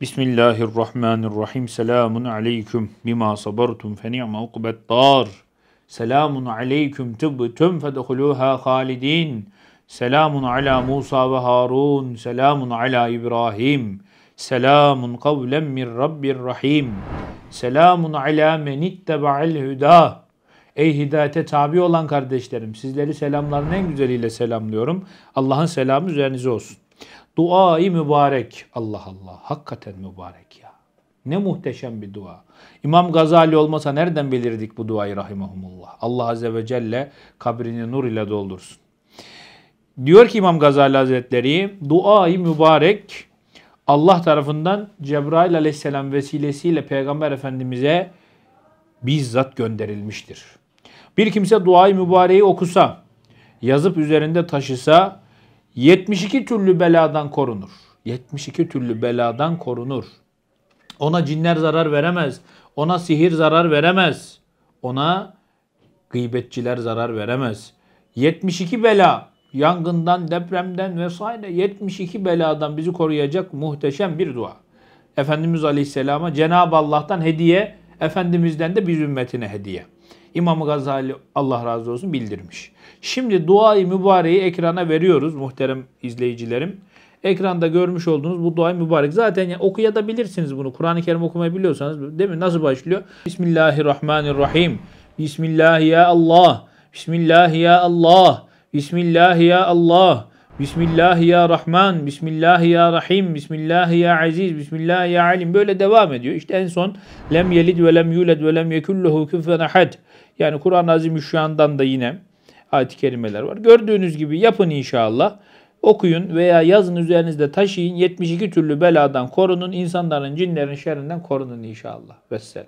Bismillahirrahmanirrahim. Selamun aleyküm. Bima sabartum fe ni'me ukbet dar. Selamun aleyküm tıbbtum fedehuluha halidin. Selamun ala Musa ve Harun. Selamun ala İbrahim. Selamun kavlen min Rabbir Rahim. Selamun ala men hüda. Ey hidayete tabi olan kardeşlerim sizleri selamların en güzeliyle selamlıyorum. Allah'ın selamı üzerinize olsun. Duayı mübarek. Allah Allah. Hakikaten mübarek ya. Ne muhteşem bir dua. İmam Gazali olmasa nereden bilirdik bu duayı rahimahumullah. Allah Azze ve Celle kabrini nur ile doldursun. Diyor ki İmam Gazali Hazretleri, duayı mübarek Allah tarafından Cebrail aleyhisselam vesilesiyle Peygamber Efendimiz'e bizzat gönderilmiştir. Bir kimse duayı mübareği okusa, yazıp üzerinde taşısa 72 türlü beladan korunur. 72 türlü beladan korunur. Ona cinler zarar veremez. Ona sihir zarar veremez. Ona gıybetçiler zarar veremez. 72 bela yangından, depremden vesaire 72 beladan bizi koruyacak muhteşem bir dua. Efendimiz Aleyhisselam'a Cenab-ı Allah'tan hediye, Efendimiz'den de biz ümmetine hediye. İmam Gazali Allah razı olsun bildirmiş. Şimdi duayı mübareği ekrana veriyoruz muhterem izleyicilerim. Ekranda görmüş olduğunuz bu duayı mübarek. Zaten yani okuyabilirsiniz bunu. Kur'an-ı Kerim okumayı biliyorsanız değil mi? Nasıl başlıyor? Bismillahirrahmanirrahim. Bismillah ya Allah. Bismillah ya Allah. Bismillah ya Allah. Bismillahi ya Rahman, Bismillahi ya Rahim, Bismillahi ya Aziz, Bismillahi ya Alim böyle devam ediyor. İşte en son lem yelid ve lem yulad ve lem yekullehu küfen ahad. Yani Kur'an-ı Azimüşşan'dan da yine ayet kelimeler var. Gördüğünüz gibi yapın inşallah. Okuyun veya yazın üzerinizde taşıyın. 72 türlü beladan korunun. insanların, cinlerin şerrinden korunun inşallah. Vesselam.